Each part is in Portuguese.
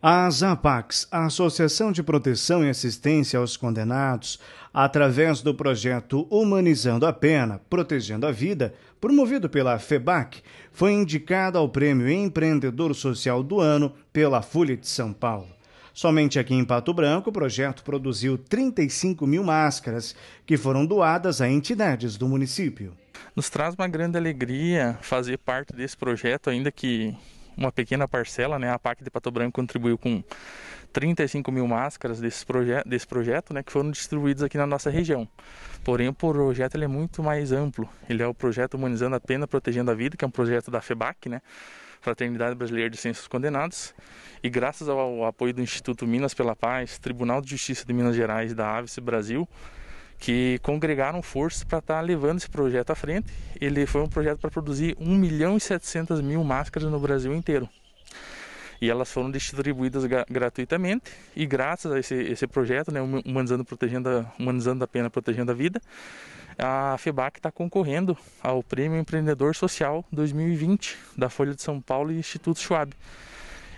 As APACs, a Associação de Proteção e Assistência aos Condenados, através do projeto Humanizando a Pena, Protegendo a Vida, promovido pela FEBAC, foi indicada ao Prêmio Empreendedor Social do Ano pela Folha de São Paulo. Somente aqui em Pato Branco, o projeto produziu 35 mil máscaras que foram doadas a entidades do município. Nos traz uma grande alegria fazer parte desse projeto, ainda que uma pequena parcela, né? A PAC de Pato Branco contribuiu com 35 mil máscaras desse, proje desse projeto, né? Que foram distribuídas aqui na nossa região. Porém, o projeto ele é muito mais amplo. Ele é o projeto Humanizando a Pena, Protegendo a Vida, que é um projeto da FEBAC, né? Fraternidade Brasileira de Censos Condenados. E graças ao apoio do Instituto Minas pela Paz, Tribunal de Justiça de Minas Gerais da Aves Brasil, que congregaram forças para estar tá levando esse projeto à frente. Ele foi um projeto para produzir 1 milhão e 700 mil máscaras no Brasil inteiro. E elas foram distribuídas gratuitamente e graças a esse, esse projeto, né, humanizando, protegendo a, humanizando a Pena, Protegendo a Vida, a FEBAC está concorrendo ao Prêmio Empreendedor Social 2020 da Folha de São Paulo e Instituto Schwab.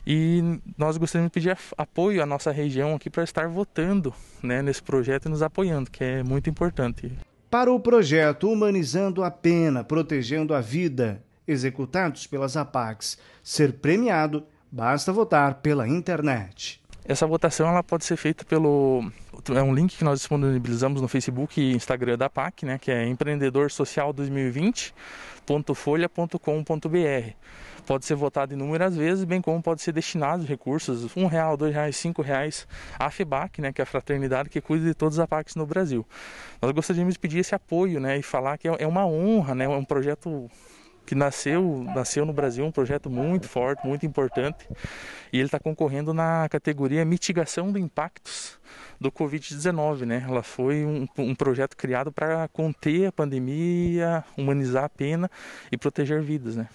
E nós gostaríamos de pedir apoio à nossa região aqui para estar votando né, nesse projeto e nos apoiando, que é muito importante. Para o projeto Humanizando a Pena, Protegendo a Vida, executados pelas APACs, ser premiado, basta votar pela internet. Essa votação ela pode ser feita pelo é um link que nós disponibilizamos no Facebook e Instagram da PAC, né, que é empreendedor social 2020.folha.com.br. Pode ser votado inúmeras vezes, bem como pode ser destinado recursos, um real, dois reais, cinco reais, à FEBAC, né, que é a fraternidade que cuida de todas as APACs no Brasil. Nós gostaríamos de pedir esse apoio, né, e falar que é, é uma honra, né, é um projeto que nasceu, nasceu no Brasil, um projeto muito forte, muito importante, e ele está concorrendo na categoria mitigação de impactos do Covid-19, né? Ela foi um, um projeto criado para conter a pandemia, humanizar a pena e proteger vidas, né?